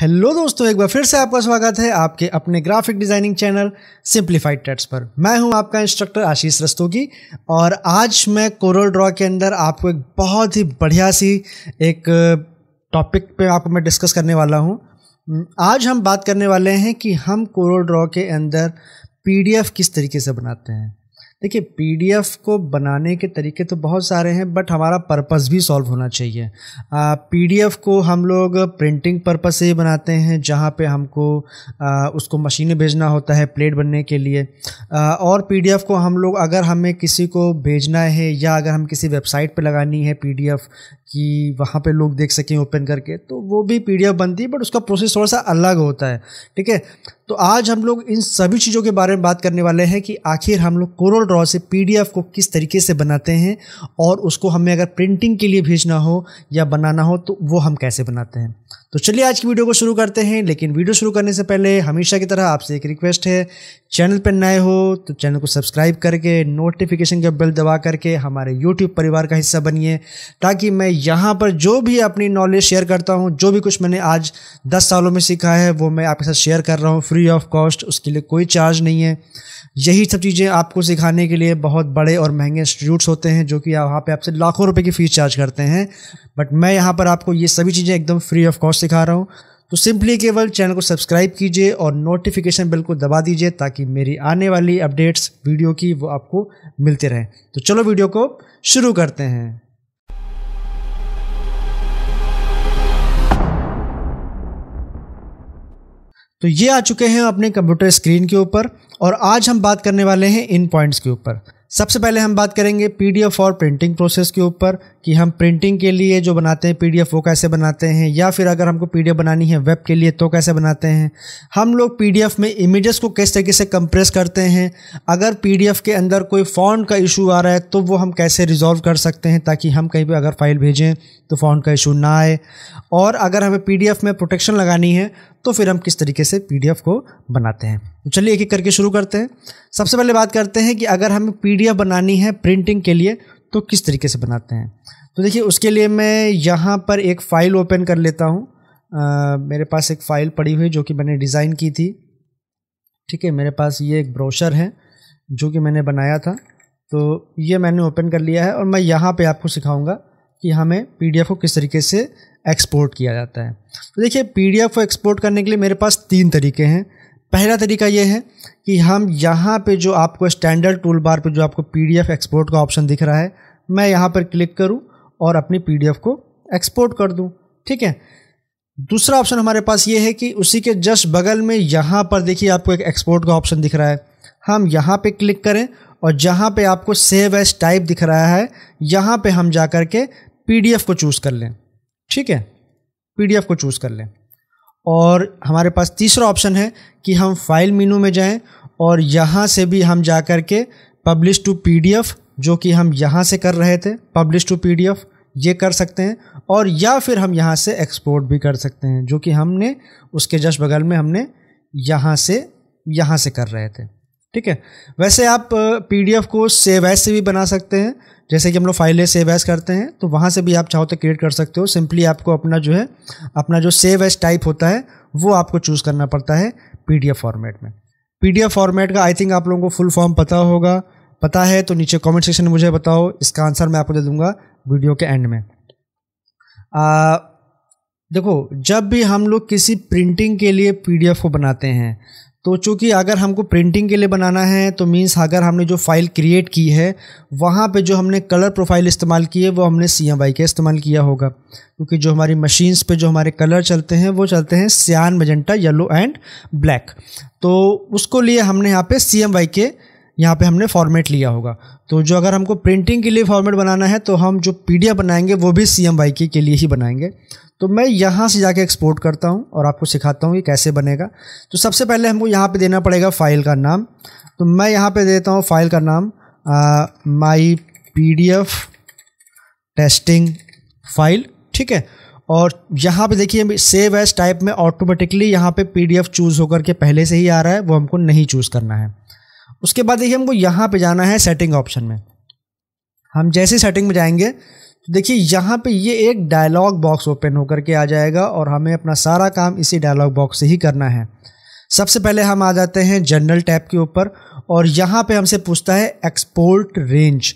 hello दोस्तों एक बार फिर से आपका स्वागत है आपके अपने graphic designing channel simplified trades पर मैं हूं आपका इंस्ट्रक्टर आशीष रस्तोगी और आज मैं कोरल ड्रॉ के अंदर आपको एक बहुत ही बढ़िया सी एक टॉपिक uh, पे आपको मैं डिस्कस करने वाला हूं hmm, आज हम बात करने वाले हैं कि हम कोरल ड्रॉ के अंदर पीडीएफ किस तरीके से बनाते हैं देखिए पीडीएफ को बनाने के तरीके तो बहुत सारे हैं बट हमारा पर्पस भी सॉल्व होना चाहिए पीडीएफ को हम लोग प्रिंटिंग पर्पस से ही बनाते हैं जहाँ पे हमको आ, उसको मशीन भेजना होता है प्लेट बनने के लिए आ, और पीडीएफ को हम लोग अगर हमें किसी को भेजना है या अगर हम किसी वेबसाइट पर लगानी है पीडीएफ कि वहाँ पे लोग देख सकें ओपन करके तो वो भी पीडीएफ बनती है बट उसका प्रोसेस थोड़ा सा अलग होता है ठीक है तो आज हम लोग इन सभी चीज़ों के बारे में बात करने वाले हैं कि आखिर हम लोग कोरल ड्रॉ से पीडीएफ को किस तरीके से बनाते हैं और उसको हमें अगर प्रिंटिंग के लिए भेजना हो या बनाना हो तो वो हम कैसे बनाते हैं तो चलिए आज की वीडियो को शुरू करते हैं लेकिन वीडियो शुरू करने से पहले हमेशा की तरह आपसे एक रिक्वेस्ट है चैनल पर नए हो तो चैनल को सब्सक्राइब करके नोटिफिकेशन का बेल दबा करके हमारे यूट्यूब परिवार का हिस्सा बनिए ताकि मैं यहाँ पर जो भी अपनी नॉलेज शेयर करता हूँ जो भी कुछ मैंने आज दस सालों में सीखा है वो मैं आपके साथ शेयर कर रहा हूँ फ्री ऑफ कॉस्ट उसके लिए कोई चार्ज नहीं है यही सब चीज़ें आपको सिखाने के लिए बहुत बड़े और महंगे इंस्टीट्यूट्स होते हैं जो कि वहाँ पर आपसे लाखों रुपये की फ़ीस चार्ज करते हैं बट मैं यहाँ पर आपको ये सभी चीज़ें एकदम फ्री ऑफ कॉस्ट सिखा रहा हूँ तो सिंपली केवल चैनल को सब्सक्राइब कीजिए और नोटिफिकेशन बेल को दबा दीजिए ताकि मेरी आने वाली अपडेट्स वीडियो की वो आपको मिलते रहें तो चलो वीडियो को शुरू करते हैं तो ये आ चुके हैं अपने कंप्यूटर स्क्रीन के ऊपर और आज हम बात करने वाले हैं इन पॉइंट्स के ऊपर सबसे पहले हम बात करेंगे पीडीएफ और प्रिंटिंग प्रोसेस के ऊपर कि हम प्रिंटिंग के लिए जो बनाते हैं पीडीएफ वो कैसे बनाते हैं या फिर अगर हमको पीडीएफ बनानी है वेब के लिए तो कैसे बनाते हैं हम लोग पीडीएफ में इमेजेस को किस तरीके से कंप्रेस करते हैं अगर पीडीएफ के अंदर कोई फ़ॉन्ट का इशू आ रहा है तो वो हम कैसे रिजॉल्व कर सकते हैं ताकि हम कहीं पर अगर फाइल भेजें तो फ़ॉन्ट का इशू ना आए और अगर हमें पी में प्रोटेक्शन लगानी है तो फिर हम किस तरीके से पी को बनाते हैं तो चलिए एक एक करके शुरू करते हैं सबसे पहले बात करते हैं कि अगर हमें पी बनानी है प्रिंटिंग के लिए तो किस तरीके से बनाते हैं तो देखिए उसके लिए मैं यहाँ पर एक फ़ाइल ओपन कर लेता हूँ मेरे पास एक फ़ाइल पड़ी हुई जो कि मैंने डिज़ाइन की थी ठीक है मेरे पास ये एक ब्रोशर है जो कि मैंने बनाया था तो ये मैंने ओपन कर लिया है और मैं यहाँ पे आपको सिखाऊंगा कि हमें पीडीएफ को किस तरीके से एक्सपोर्ट किया जाता है तो देखिए पी को एक्सपोर्ट करने के लिए मेरे पास तीन तरीके हैं पहला तरीका ये है कि हम यहाँ पे जो आपको स्टैंडर्ड टूल बार पर जो आपको पी एक्सपोर्ट का ऑप्शन दिख रहा है मैं यहाँ पर क्लिक करूँ और अपनी पी को एक्सपोर्ट कर दूँ ठीक है दूसरा ऑप्शन हमारे पास ये है कि उसी के जस्ट बगल में यहाँ पर देखिए आपको एक एक्सपोर्ट का ऑप्शन दिख रहा है हम यहाँ पे क्लिक करें और जहाँ पे आपको सेव एस टाइप दिख रहा है यहाँ पे हम जा कर के पी को चूज़ कर लें ठीक है पीडीएफ को चूज़ कर लें और हमारे पास तीसरा ऑप्शन है कि हम फाइल मीनू में जाएं और यहाँ से भी हम जा कर के पब्लिश टू पीडीएफ जो कि हम यहाँ से कर रहे थे पब्लिश टू पीडीएफ ये कर सकते हैं और या फिर हम यहाँ से एक्सपोर्ट भी कर सकते हैं जो कि हमने उसके जश बगल में हमने यहाँ से यहाँ से कर रहे थे ठीक है वैसे आप पीडीएफ को सेव ऐसे से भी बना सकते हैं जैसे कि हम लोग फाइलें सेव एज करते हैं तो वहाँ से भी आप चाहो तो क्रिएट कर सकते हो सिंपली आपको अपना जो है अपना जो सेव एज टाइप होता है वो आपको चूज़ करना पड़ता है पी फॉर्मेट में पी फॉर्मेट का आई थिंक आप लोगों को फुल फॉर्म पता होगा पता है तो नीचे कॉमेंट सेक्शन में मुझे बताओ इसका आंसर मैं आपको दे दूंगा वीडियो के एंड में आ, देखो जब भी हम लोग किसी प्रिंटिंग के लिए पीडीएफ को बनाते हैं तो चूँकि अगर हमको प्रिंटिंग के लिए बनाना है तो मीन्स अगर हमने जो फाइल क्रिएट की है वहाँ पे जो हमने कलर प्रोफाइल इस्तेमाल की है वो हमने सी एम वाई का इस्तेमाल किया होगा क्योंकि जो हमारी मशीन्स पे जो हमारे कलर चलते हैं वो चलते हैं सियान मजेंटा येलो एंड ब्लैक तो उसको लिए हमने यहाँ पे सी एम वाई के यहाँ पे हमने फॉर्मेट लिया होगा तो जो अगर हमको प्रिंटिंग के लिए फॉर्मेट बनाना है तो हम जो पी बनाएंगे वो भी सी एम वाई के लिए ही बनाएंगे तो मैं यहाँ से जाके एक्सपोर्ट करता हूँ और आपको सिखाता हूँ कि कैसे बनेगा तो सबसे पहले हमको यहाँ पे देना पड़ेगा फ़ाइल का नाम तो मैं यहाँ पे देता हूँ फ़ाइल का नाम माई पी टेस्टिंग फाइल ठीक है और यहाँ पे देखिए सेव एज टाइप में ऑटोमेटिकली यहाँ पे पीडीएफ चूज़ होकर के पहले से ही आ रहा है वो हमको नहीं चूज़ करना है उसके बाद देखिए हमको यहाँ पे जाना है सेटिंग ऑप्शन में हम जैसे सेटिंग में जाएंगे तो देखिए यहाँ पे ये एक डायलॉग बॉक्स ओपन होकर के आ जाएगा और हमें अपना सारा काम इसी डायलॉग बॉक्स से ही करना है सबसे पहले हम आ जाते हैं जनरल टैब के ऊपर और यहाँ पे हमसे पूछता है एक्सपोर्ट रेंज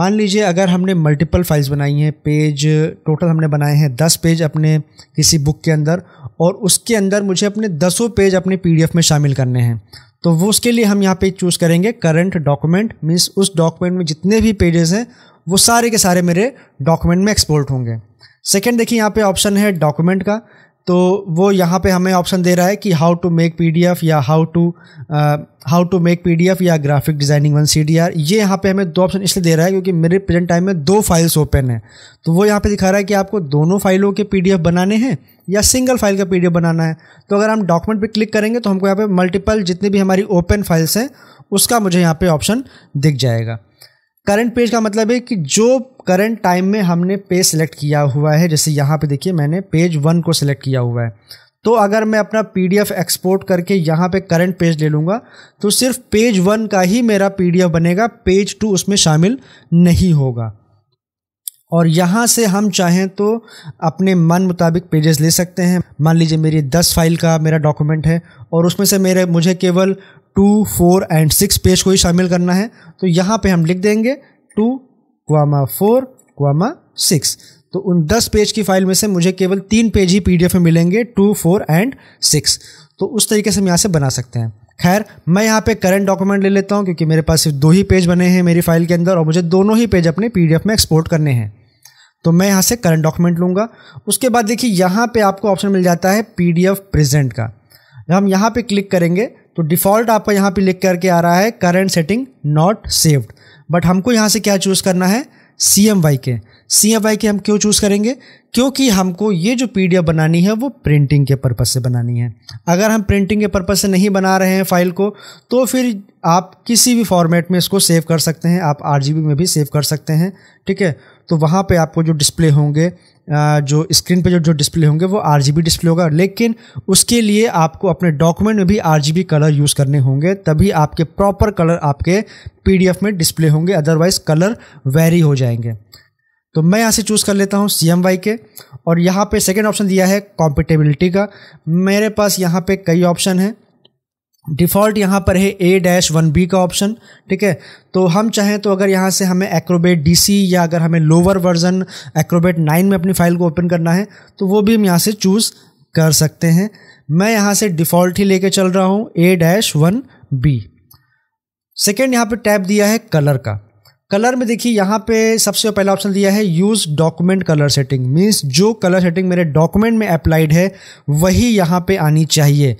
मान लीजिए अगर हमने मल्टीपल फाइल्स बनाई हैं पेज टोटल हमने बनाए हैं दस पेज अपने किसी बुक के अंदर और उसके अंदर मुझे अपने दसों पेज अपने पीडीएफ में शामिल करने हैं तो वो उसके लिए हम यहाँ पे चूज़ करेंगे करंट डॉक्यूमेंट मीन्स उस डॉक्यूमेंट में जितने भी पेजेस हैं वो सारे के सारे मेरे डॉक्यूमेंट में एक्सपोर्ट होंगे सेकेंड देखिए यहाँ पे ऑप्शन है डॉक्यूमेंट का तो वो यहाँ पे हमें ऑप्शन दे रहा है कि हाउ टू मेक पीडीएफ या how to how to make PDF या ग्राफिक डिज़ाइनिंग वन सीडीआर ये यहाँ पे हमें दो ऑप्शन इसलिए दे रहा है क्योंकि मेरे प्रेजेंट टाइम में दो फाइल्स ओपन हैं तो वो यहाँ पे दिखा रहा है कि आपको दोनों फाइलों के पीडीएफ बनाने हैं या सिंगल फाइल का पीडीएफ बनाना है तो अगर हम डॉक्यूमेंट पर क्लिक करेंगे तो हमको यहाँ पर मल्टीपल जितनी भी हमारी ओपन फाइल्स हैं उसका मुझे यहाँ पर ऑप्शन दिख जाएगा करंट पेज का मतलब है कि जो करंट टाइम में हमने पेज सेलेक्ट किया हुआ है जैसे यहाँ पे देखिए मैंने पेज वन को सिलेक्ट किया हुआ है तो अगर मैं अपना पीडीएफ एक्सपोर्ट करके यहाँ पे करंट पेज ले लूँगा तो सिर्फ पेज वन का ही मेरा पीडीएफ बनेगा पेज टू उसमें शामिल नहीं होगा और यहाँ से हम चाहें तो अपने मन मुताबिक पेजेस ले सकते हैं मान लीजिए मेरी दस फाइल का मेरा डॉक्यूमेंट है और उसमें से मेरे मुझे केवल two four and six page को ही शामिल करना है तो यहाँ पे हम लिख देंगे two comma four comma six तो उन दस पेज की फाइल में से मुझे केवल तीन पेज ही पीडीएफ में मिलेंगे टू फोर एंड सिक्स तो उस तरीके से हम यहाँ से बना सकते हैं खैर मैं यहाँ पे करंट डॉक्यूमेंट ले लेता हूँ क्योंकि मेरे पास सिर्फ दो ही पेज बने हैं मेरी फाइल के अंदर और मुझे दोनों ही पेज अपने पी में एक्सपोर्ट करने हैं तो मैं यहाँ से करंट डॉक्यूमेंट लूँगा उसके बाद देखिए यहाँ पे आपको ऑप्शन मिल जाता है पी प्रेजेंट का हम यहाँ पे क्लिक करेंगे तो डिफ़ॉल्ट आपका यहाँ पे लिख करके आ रहा है current setting not saved but हमको यहाँ से क्या चूज़ करना है सी एम वाई के सी एफ आई के हम क्यों चूज़ करेंगे क्योंकि हमको ये जो पी डी एफ बनानी है वो प्रिंटिंग के पर्पज़ से बनानी है अगर हम प्रिंटिंग के पर्पज़ से नहीं बना रहे हैं फ़ाइल को तो फिर आप किसी भी फॉर्मेट में इसको सेव कर सकते हैं आप आर में भी सेव कर सकते हैं ठीक है तो वहाँ पे आपको जो डिस्प्ले होंगे जो स्क्रीन पे जो जो डिस्प्ले होंगे वो आर डिस्प्ले होगा लेकिन उसके लिए आपको अपने डॉक्यूमेंट में भी आर कलर यूज़ करने होंगे तभी आपके प्रॉपर कलर आपके पी में डिस्प्ले होंगे अदरवाइज़ कलर वेरी हो जाएंगे तो मैं यहाँ से चूज़ कर लेता हूँ सी एम वाई के और यहाँ पे सेकेंड ऑप्शन दिया है कॉम्पिटेबिलिटी का मेरे पास यहाँ पे कई ऑप्शन हैं डिफ़ॉल्ट यहाँ पर है ए डैश वन बी का ऑप्शन ठीक है तो हम चाहें तो अगर यहाँ से हमें एक्रोबेट सी या अगर हमें लोअर वर्जन एक्रोबेट नाइन में अपनी फाइल को ओपन करना है तो वो भी हम यहाँ से चूज़ कर सकते हैं मैं यहाँ से डिफ़ॉल्ट ही लेके चल रहा हूँ A dash one B second यहाँ पर टैप दिया है कलर का कलर में देखिए यहाँ पे सबसे पहला ऑप्शन दिया है use document colour setting means जो कलर सेटिंग मेरे डॉक्यूमेंट में अप्लाइड है वही यहाँ पे आनी चाहिए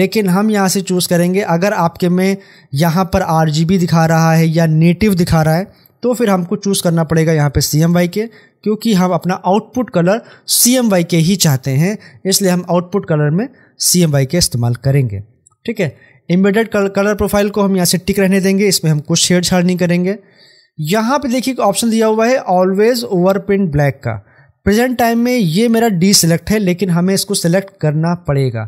लेकिन हम यहाँ से चूज़ करेंगे अगर आपके में यहाँ पर आर दिखा रहा है या नेटिव दिखा रहा है तो फिर हमको चूज़ करना पड़ेगा यहाँ पे सी के क्योंकि हम अपना आउटपुट कलर सी के ही चाहते हैं इसलिए हम आउटपुट कलर में सी के इस्तेमाल करेंगे ठीक है एम्बेडेड कलर प्रोफाइल को हम यहाँ से टिक रहने देंगे इसमें हम कुछ छेड़छाड़ नहीं करेंगे यहाँ पे देखिए ऑप्शन दिया हुआ है ऑलवेज ओवर प्रिंट ब्लैक का प्रेजेंट टाइम में ये मेरा डी सेलेक्ट है लेकिन हमें इसको सेलेक्ट करना पड़ेगा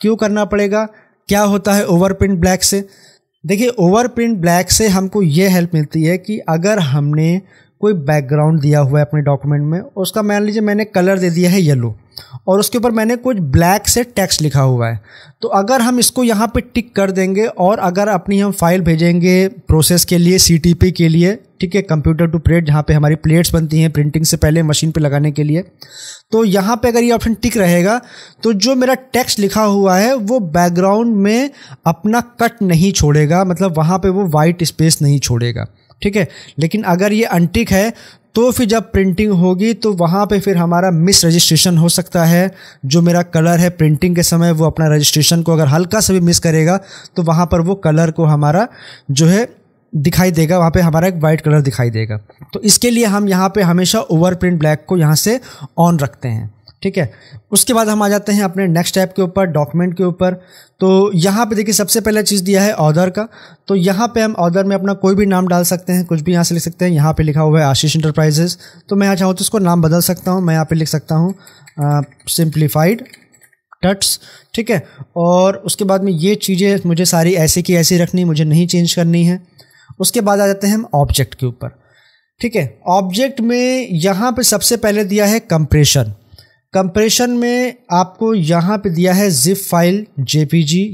क्यों करना पड़ेगा क्या होता है ओवर प्रिंट ब्लैक से देखिए ओवर प्रिंट ब्लैक से हमको ये हेल्प मिलती है कि अगर हमने कोई बैकग्राउंड दिया हुआ है अपने डॉक्यूमेंट में उसका मान लीजिए मैंने कलर दे दिया है येलो और उसके ऊपर मैंने कुछ ब्लैक से टेक्स्ट लिखा हुआ है तो अगर हम इसको यहाँ पे टिक कर देंगे और अगर अपनी हम फाइल भेजेंगे प्रोसेस के लिए सी के लिए ठीक है कंप्यूटर टू प्लेट जहाँ पे हमारी प्लेट्स बनती हैं प्रिंटिंग से पहले मशीन पे लगाने के लिए तो यहाँ पे अगर ये ऑप्शन टिक रहेगा तो जो मेरा टेक्स्ट लिखा हुआ है वो बैकग्राउंड में अपना कट नहीं छोड़ेगा मतलब वहाँ पर वो वाइट स्पेस नहीं छोड़ेगा ठीक है लेकिन अगर ये अनटिक है तो फिर जब प्रिंटिंग होगी तो वहाँ पे फिर हमारा मिस रजिस्ट्रेशन हो सकता है जो मेरा कलर है प्रिंटिंग के समय वो अपना रजिस्ट्रेशन को अगर हल्का सा भी मिस करेगा तो वहाँ पर वो कलर को हमारा जो है दिखाई देगा वहाँ पे हमारा एक वाइट कलर दिखाई देगा तो इसके लिए हम यहाँ पे हमेशा ओवर प्रिंट ब्लैक को यहाँ से ऑन रखते हैं ठीक है उसके बाद हम आ जाते हैं अपने नेक्स्ट ऐप के ऊपर डॉक्यूमेंट के ऊपर तो यहाँ पे देखिए सबसे पहला चीज़ दिया है ऑर्डर का तो यहाँ पे हम ऑर्डर में अपना कोई भी नाम डाल सकते हैं कुछ भी यहाँ से लिख सकते हैं यहाँ पे लिखा हुआ है आशीष इंटरप्राइजेस तो मैं यहाँ चाहूँ तो इसको नाम बदल सकता हूँ मैं यहाँ पर लिख सकता हूँ सिंप्लीफाइड टट्स ठीक है और उसके बाद में ये चीज़ें मुझे सारी ऐसी की ऐसी रखनी मुझे नहीं चेंज करनी है उसके बाद आ जाते हैं हम ऑब्जेक्ट के ऊपर ठीक है ऑब्जेक्ट में यहाँ पे सबसे पहले दिया है कंप्रेशन कंप्रेशन में आपको यहाँ पे दिया है जिप फाइल जे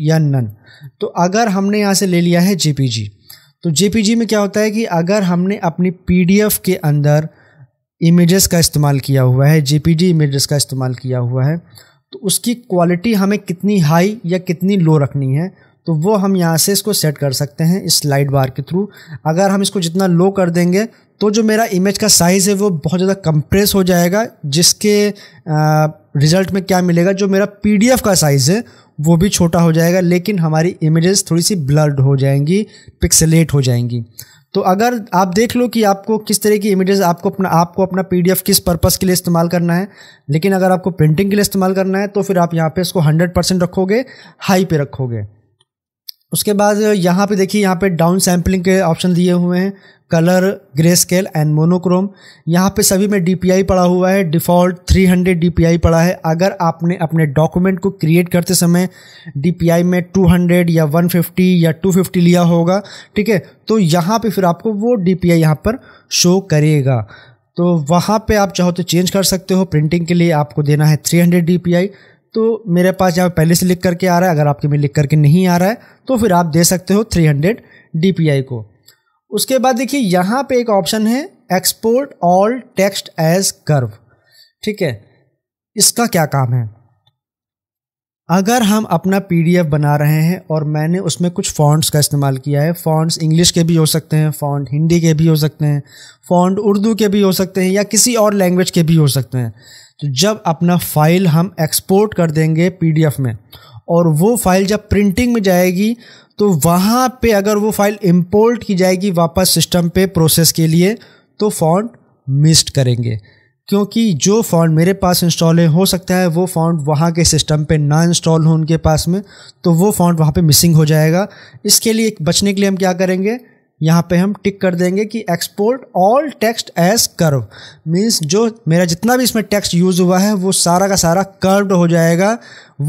या नन तो अगर हमने यहाँ से ले लिया है जे तो जे में क्या होता है कि अगर हमने अपनी पी के अंदर इमेजेस का इस्तेमाल किया हुआ है जे इमेजेस का इस्तेमाल किया हुआ है तो उसकी क्वालिटी हमें कितनी हाई या कितनी लो रखनी है तो वो हम यहाँ से इसको सेट कर सकते हैं इस स्लाइड बार के थ्रू अगर हम इसको जितना लो कर देंगे तो जो मेरा इमेज का साइज़ है वो बहुत ज़्यादा कंप्रेस हो जाएगा जिसके रिज़ल्ट में क्या मिलेगा जो मेरा पी का साइज़ है वो भी छोटा हो जाएगा लेकिन हमारी इमेजेस थोड़ी सी ब्लर्ड हो जाएंगी पिक्सलेट हो जाएंगी तो अगर आप देख लो कि आपको किस तरह की इमेजेस आपको अपना आपको अपना पीडीएफ किस पर्पस के लिए इस्तेमाल करना है लेकिन अगर आपको प्रिंटिंग के लिए इस्तेमाल करना है तो फिर आप यहाँ पे इसको 100 परसेंट रखोगे हाई पे रखोगे उसके बाद यहाँ पे देखिए यहाँ पे डाउन सैम्पलिंग के ऑप्शन दिए हुए हैं colour grey scale and monochrome यहाँ पे सभी में डीपीआई पड़ा हुआ है डिफ़ॉल्ट 300 डीपीआई पड़ा है अगर आपने अपने डॉक्यूमेंट को क्रिएट करते समय डीपीआई में 200 या 150 या 250 लिया होगा ठीक है तो यहाँ पे फिर आपको वो डीपीआई यहाँ पर शो करेगा तो वहाँ पे आप चाहो तो चेंज कर सकते हो प्रिंटिंग के लिए आपको देना है 300 हंड्रेड तो मेरे पास यहाँ पहले से लिख करके आ रहा है अगर आपके में लिख करके नहीं आ रहा है तो फिर आप दे सकते हो 300 हंड्रेड को उसके बाद देखिए यहाँ पे एक ऑप्शन है export all text as curve ठीक है इसका क्या काम है अगर हम अपना पीडीएफ बना रहे हैं और मैंने उसमें कुछ फॉन्ट्स का इस्तेमाल किया है फॉन्ट्स इंग्लिश के भी हो सकते हैं फॉन्ट हिंदी के भी हो सकते हैं फॉन्ट उर्दू के भी हो सकते हैं या किसी और लैंग्वेज के भी हो सकते हैं तो जब अपना फ़ाइल हम एक्सपोर्ट कर देंगे पीडीएफ में और वो फ़ाइल जब प्रिंटिंग में जाएगी तो वहाँ पे अगर वो फ़ाइल इंपोर्ट की जाएगी वापस सिस्टम पे प्रोसेस के लिए तो फॉन्ट मिस्ड करेंगे क्योंकि जो फ़ॉन्ट मेरे पास इंस्टॉल है हो सकता है वो फ़ॉन्ट वहाँ के सिस्टम पे ना इंस्टॉल हो उनके पास में तो वो फ़ॉन्ट वहाँ पे मिसिंग हो जाएगा इसके लिए बचने के लिए हम क्या करेंगे यहाँ पे हम टिक कर देंगे कि export all text as curve means जो मेरा जितना भी इसमें टेक्स्ट यूज़ हुआ है वो सारा का सारा कर्व्ड हो जाएगा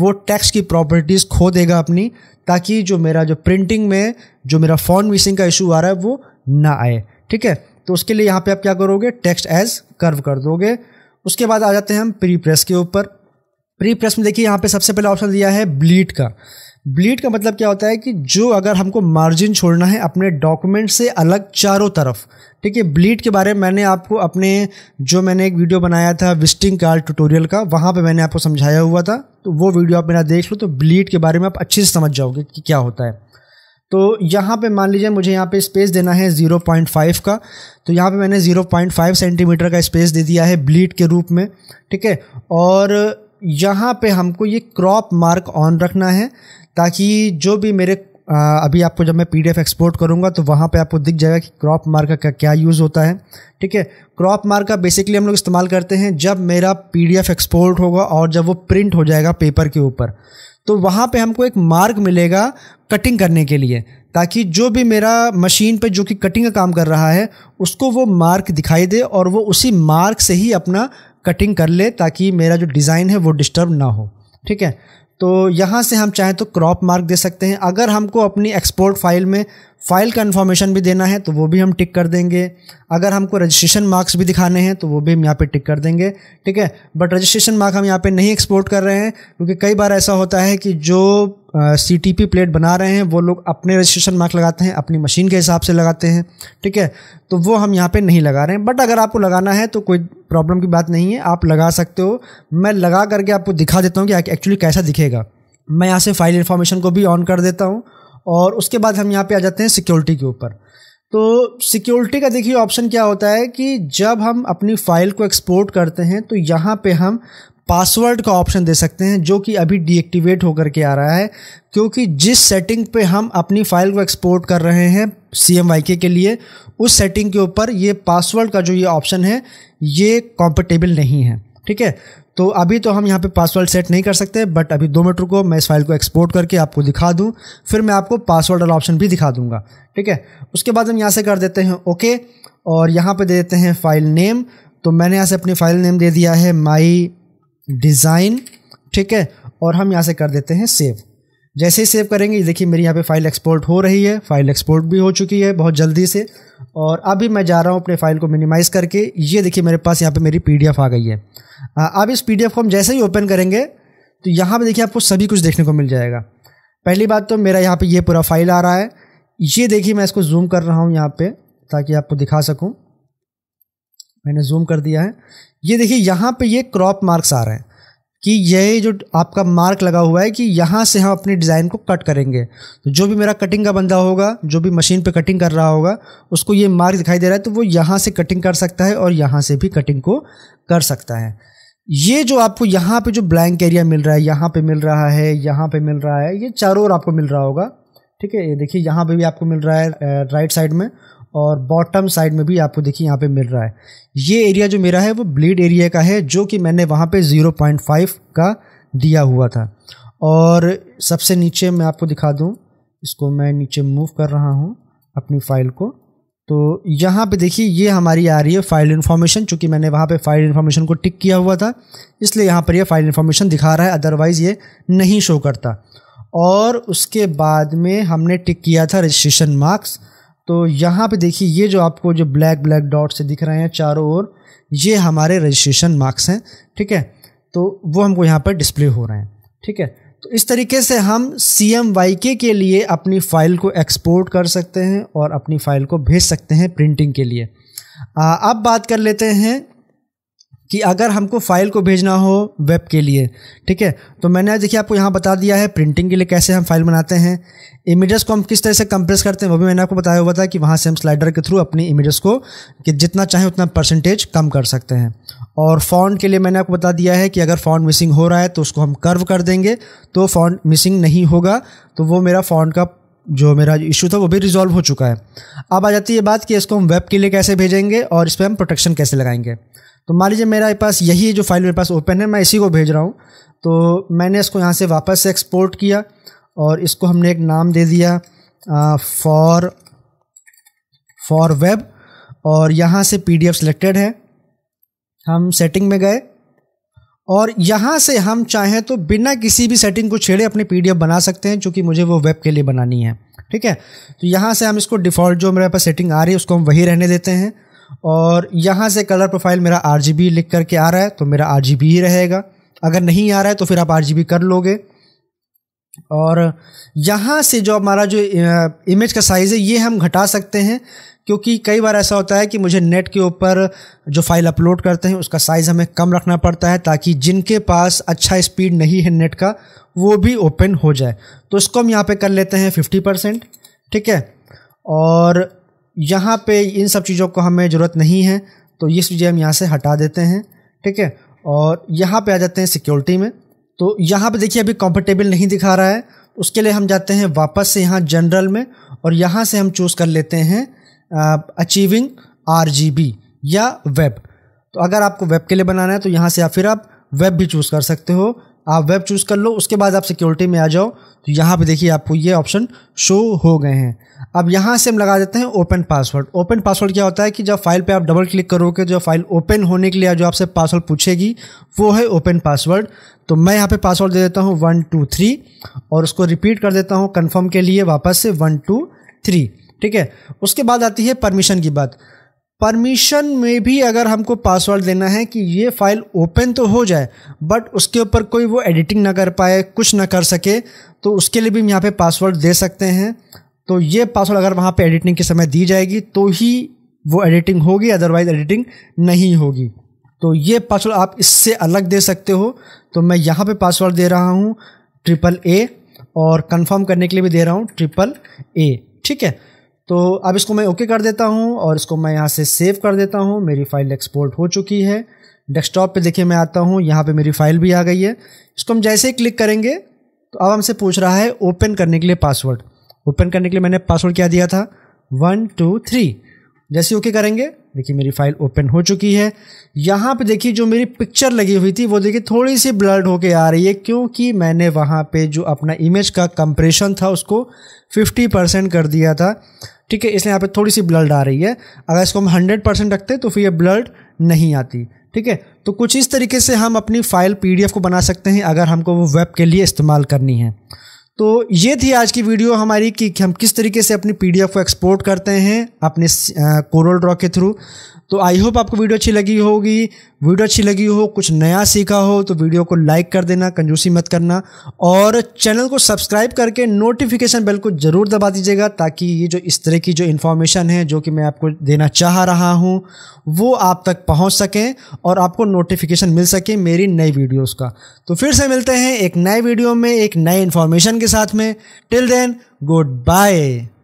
वो टेक्स्ट की प्रॉपर्टीज़ खो देगा अपनी ताकि जो मेरा जो प्रिंटिंग में जो मेरा फोन मिसिंग का इशू आ रहा है वो ना आए ठीक है तो उसके लिए यहाँ पे आप क्या करोगे टेक्स्ट एज कर्व कर दोगे उसके बाद आ जाते हैं हम प्री प्रेस के ऊपर प्री प्रेस में देखिए यहाँ पे सबसे पहला ऑप्शन दिया है ब्लीट का ब्लीड का मतलब क्या होता है कि जो अगर हमको मार्जिन छोड़ना है अपने डॉक्यूमेंट से अलग चारों तरफ ठीक है ब्लीड के बारे में मैंने आपको अपने जो मैंने एक वीडियो बनाया था विस्टिंग कार्ड ट्यूटोरियल का वहाँ पे मैंने आपको समझाया हुआ था तो वो वीडियो आप मेरा देख लो तो ब्लीड के बारे में आप अच्छे से समझ जाओगे कि क्या होता है तो यहाँ पे मान लीजिए मुझे यहाँ पे स्पेस देना है 0.5 का तो यहाँ पे मैंने 0.5 सेंटीमीटर का स्पेस दे दिया है ब्लीड के रूप में ठीक है और यहाँ पे हमको ये क्रॉप मार्क ऑन रखना है ताकि जो भी मेरे अभी आपको जब मैं पीडीएफ एक्सपोर्ट करूँगा तो वहाँ पे आपको दिख जाएगा कि क्रॉप मार्क का क्या यूज़ होता है ठीक है क्रॉप मार्क का बेसिकली हम लोग इस्तेमाल करते हैं जब मेरा पीडीएफ एक्सपोर्ट होगा और जब वो प्रिंट हो जाएगा पेपर के ऊपर तो वहाँ पे हमको एक मार्क मिलेगा कटिंग करने के लिए ताकि जो भी मेरा मशीन पे जो कि कटिंग का काम कर रहा है उसको वो मार्क दिखाई दे और वो उसी मार्क से ही अपना कटिंग कर ले ताकि मेरा जो डिज़ाइन है वो डिस्टर्ब ना हो ठीक है तो यहाँ से हम चाहें तो क्रॉप मार्क दे सकते हैं अगर हमको अपनी एक्सपोर्ट फाइल में फ़ाइल का इन्फॉर्मेशन भी देना है तो वो भी हम टिक कर देंगे अगर हमको रजिस्ट्रेशन मार्क्स भी दिखाने हैं तो वो भी हम यहाँ पे टिक कर देंगे ठीक है बट रजिस्ट्रेशन मार्क हम यहाँ पे नहीं एक्सपोर्ट कर रहे हैं क्योंकि कई बार ऐसा होता है कि जो सी टी पी प्लेट बना रहे हैं वो लोग अपने रजिस्ट्रेशन मार्क लगाते हैं अपनी मशीन के हिसाब से लगाते हैं ठीक है तो वो हम यहाँ पर नहीं लगा रहे हैं बट अगर आपको लगाना है तो कोई प्रॉब्लम की बात नहीं है आप लगा सकते हो मैं लगा करके आपको दिखा देता हूँ कि एक्चुअली कैसा दिखेगा मैं यहाँ से फाइल इन्फॉर्मेशन को भी ऑन कर देता हूँ और उसके बाद हम यहाँ पे आ जाते हैं सिक्योरिटी के ऊपर तो सिक्योरिटी का देखिए ऑप्शन क्या होता है कि जब हम अपनी फाइल को एक्सपोर्ट करते हैं तो यहाँ पे हम पासवर्ड का ऑप्शन दे सकते हैं जो कि अभी डीएक्टिवेट होकर के आ रहा है क्योंकि जिस सेटिंग पे हम अपनी फाइल को एक्सपोर्ट कर रहे हैं सी एम वाई के, लिए उस सेटिंग के ऊपर ये पासवर्ड का जो ये ऑप्शन है ये कॉम्पिटेबल नहीं है ठीक है तो अभी तो हम यहाँ पे पासवर्ड सेट नहीं कर सकते बट अभी दो मिनट रुको मैं इस फाइल को एक्सपोर्ट करके आपको दिखा दूँ फिर मैं आपको पासवर्ड वाला ऑप्शन भी दिखा दूंगा ठीक है उसके बाद हम यहाँ से कर देते हैं ओके और यहाँ पे दे देते हैं फाइल नेम तो मैंने यहाँ से अपनी फाइल नेम दे दिया है माई डिज़ाइन ठीक है और हम यहाँ से कर देते हैं सेव जैसे ही सेव करेंगे देखिए मेरी यहाँ पे फाइल एक्सपोर्ट हो रही है फाइल एक्सपोर्ट भी हो चुकी है बहुत जल्दी से और अभी मैं जा रहा हूँ अपने फाइल को मिनिमाइज़ करके ये देखिए मेरे पास यहाँ पे मेरी पीडीएफ आ गई है अब इस पीडीएफ को हम जैसे ही ओपन करेंगे तो यहाँ पर देखिए आपको सभी कुछ देखने को मिल जाएगा पहली बात तो मेरा यहाँ पर ये पूरा फाइल आ रहा है ये देखिए मैं इसको जूम कर रहा हूँ यहाँ पर ताकि आपको दिखा सकूँ मैंने जूम कर दिया है ये देखिए यहाँ पे ये क्रॉप मार्क्स आ रहे हैं कि ये जो आपका मार्क लगा हुआ है कि यहाँ से हम अपनी डिज़ाइन को कट करेंगे तो जो भी मेरा कटिंग का बंदा होगा जो भी मशीन पे कटिंग कर रहा होगा उसको ये मार्क दिखाई दे रहा है तो वो यहाँ से कटिंग कर सकता है और यहाँ से भी कटिंग को कर सकता है ये जो आपको यहाँ पे जो ब्लैंक एरिया मिल रहा है यहाँ पे मिल रहा है यहाँ पे मिल रहा है ये चारों ओर आपको मिल रहा होगा ठीक है ये देखिए यहाँ पे भी आपको मिल रहा है राइट साइड में और बॉटम साइड में भी आपको देखिए यहाँ पे मिल रहा है ये एरिया जो मेरा है वो ब्लीड एरिया का है जो कि मैंने वहाँ पे 0.5 का दिया हुआ था और सबसे नीचे मैं आपको दिखा दूँ इसको मैं नीचे मूव कर रहा हूँ अपनी फ़ाइल को तो यहाँ पे देखिए ये हमारी आ रही है फ़ाइल इन्फॉर्मेशन चूँकि मैंने वहाँ पे फाइल इन्फॉर्मेशन को टिक किया हुआ था इसलिए यहाँ पर ये यह फ़ाइल इन्फॉर्मेशन दिखा रहा है अदरवाइज़ ये नहीं शो करता और उसके बाद में हमने टिक किया था रजिस्ट्रेशन मार्क्स तो यहाँ पे देखिए ये जो आपको जो ब्लैक ब्लैक डॉट से दिख रहे हैं चारों ओर ये हमारे रजिस्ट्रेशन मार्क्स हैं ठीक है तो वो हमको यहाँ पर डिस्प्ले हो रहे हैं ठीक है तो इस तरीके से हम सी एम वाई के के लिए अपनी फ़ाइल को एक्सपोर्ट कर सकते हैं और अपनी फ़ाइल को भेज सकते हैं प्रिंटिंग के लिए अब बात कर लेते हैं कि अगर हमको फाइल को भेजना हो वेब के लिए ठीक है तो मैंने देखिए आपको यहाँ बता दिया है प्रिंटिंग के लिए कैसे हम फाइल बनाते हैं इमेजेस को हम किस तरह से कंप्रेस करते हैं वो भी मैंने आपको बताया हुआ था कि वहाँ से हम स्लाइडर के थ्रू अपनी इमेजेस को कि जितना चाहे उतना परसेंटेज कम कर सकते हैं और फ़ॉन्ट के लिए मैंने आपको बता दिया है कि अगर फ़ॉन्ट मिसिंग हो रहा है तो उसको हम कर्व कर देंगे तो फ़ॉन्ट मिसिंग नहीं होगा तो वो मेरा फ़ॉन्ट का जो मेरा इशू था वो भी रिजॉल्व हो चुका है अब आ जाती है बात कि इसको हम वेब के लिए कैसे भेजेंगे और इस पर हम प्रोटेक्शन कैसे लगाएंगे तो मान लीजिए मेरे पास यही जो फाइल मेरे पास ओपन है मैं इसी को भेज रहा हूँ तो मैंने इसको यहाँ से वापस से एक्सपोर्ट किया और इसको हमने एक नाम दे दिया फॉर फॉर वेब और यहाँ से पी डी सिलेक्टेड है हम सेटिंग में गए और यहाँ से हम चाहें तो बिना किसी भी सेटिंग को छेड़े अपनी एफ बना सकते हैं चूँकि मुझे वो वेब के लिए बनानी है ठीक है तो यहाँ से हम इसको डिफ़ॉल्ट जो मेरे पास सेटिंग आ रही है उसको हम वही रहने देते हैं और यहाँ से कलर प्रोफाइल मेरा आर लिख करके आ रहा है तो मेरा आर ही रहेगा अगर नहीं आ रहा है तो फिर आप आर कर लोगे और यहाँ से जो हमारा जो इमेज का साइज़ है ये हम घटा सकते हैं क्योंकि कई बार ऐसा होता है कि मुझे नेट के ऊपर जो फाइल अपलोड करते हैं उसका साइज़ हमें कम रखना पड़ता है ताकि जिनके पास अच्छा स्पीड नहीं है नेट का वो भी ओपन हो जाए तो इसको हम यहाँ पे कर लेते हैं 50 परसेंट ठीक है और यहाँ पे इन सब चीज़ों को हमें ज़रूरत नहीं है तो ये चीज़ें हम यहाँ से हटा देते हैं ठीक है और यहाँ पे आ जाते हैं सिक्योरिटी में तो यहाँ पे देखिए अभी कंफर्टेबल नहीं दिखा रहा है उसके लिए हम जाते हैं वापस से यहाँ जनरल में और यहाँ से हम चूज़ कर लेते हैं अचीविंग आर या वेब तो अगर आपको वेब के लिए बनाना है तो यहाँ से या फिर आप वेब भी चूज़ कर सकते हो आप वेब चूज़ कर लो उसके बाद आप सिक्योरिटी में आ जाओ तो यहाँ पे देखिए आपको ये ऑप्शन शो हो गए हैं अब यहाँ से हम लगा देते हैं ओपन पासवर्ड ओपन पासवर्ड क्या होता है कि जब फाइल पे आप डबल क्लिक करोगे जो फाइल ओपन होने के लिए जो आपसे पासवर्ड पूछेगी वो है ओपन पासवर्ड तो मैं यहाँ पे पासवर्ड दे देता हूँ वन टू थ्री और उसको रिपीट कर देता हूँ कन्फर्म के लिए वापस से वन टू थ्री ठीक है उसके बाद आती है परमिशन की बात परमिशन में भी अगर हमको पासवर्ड देना है कि ये फाइल ओपन तो हो जाए बट उसके ऊपर कोई वो एडिटिंग ना कर पाए कुछ ना कर सके तो उसके लिए भी हम यहाँ पे पासवर्ड दे सकते हैं तो ये पासवर्ड अगर वहाँ पे एडिटिंग के समय दी जाएगी तो ही वो एडिटिंग होगी अदरवाइज एडिटिंग नहीं होगी तो ये पासवर्ड आप इससे अलग दे सकते हो तो मैं यहाँ पर पासवर्ड दे रहा हूँ ट्रिपल ए और कन्फर्म करने के लिए भी दे रहा हूँ ट्रिपल ए ठीक है तो अब इसको मैं ओके कर देता हूँ और इसको मैं यहाँ से सेव कर देता हूँ मेरी फाइल एक्सपोर्ट हो चुकी है डेस्कटॉप पे देखिए मैं आता हूँ यहाँ पे मेरी फाइल भी आ गई है इसको हम जैसे ही क्लिक करेंगे तो अब हमसे पूछ रहा है ओपन करने के लिए पासवर्ड ओपन करने के लिए मैंने पासवर्ड क्या दिया था वन टू थ्री जैसे ओके करेंगे देखिए मेरी फाइल ओपन हो चुकी है यहाँ पे देखिए जो मेरी पिक्चर लगी हुई थी वो देखिए थोड़ी सी ब्लर्ड होके आ रही है क्योंकि मैंने वहाँ पे जो अपना इमेज का कंप्रेशन था उसको 50 परसेंट कर दिया था ठीक है इसलिए यहाँ पे थोड़ी सी ब्लड आ रही है अगर इसको हम हंड्रेड परसेंट रखते तो फिर ये ब्लड नहीं आती ठीक है तो कुछ इस तरीके से हम अपनी फ़ाइल पीडीएफ को बना सकते हैं अगर हमको वो वेब के लिए इस्तेमाल करनी है तो ये थी आज की वीडियो हमारी कि हम किस तरीके से अपनी पीडीएफ को एक्सपोर्ट करते हैं अपने कोरल ड्रॉ के थ्रू तो आई होप आपको वीडियो अच्छी लगी होगी वीडियो अच्छी लगी हो कुछ नया सीखा हो तो वीडियो को लाइक कर देना कंजूसी मत करना और चैनल को सब्सक्राइब करके नोटिफिकेशन बेल को ज़रूर दबा दीजिएगा ताकि ये जो इस तरह की जो इन्फॉर्मेशन है जो कि मैं आपको देना चाह रहा हूँ वो आप तक पहुँच सकें और आपको नोटिफिकेशन मिल सके मेरी नई वीडियोज़ का तो फिर से मिलते हैं एक नए वीडियो में एक नए इन्फॉर्मेशन के साथ में टिल देन गुड बाय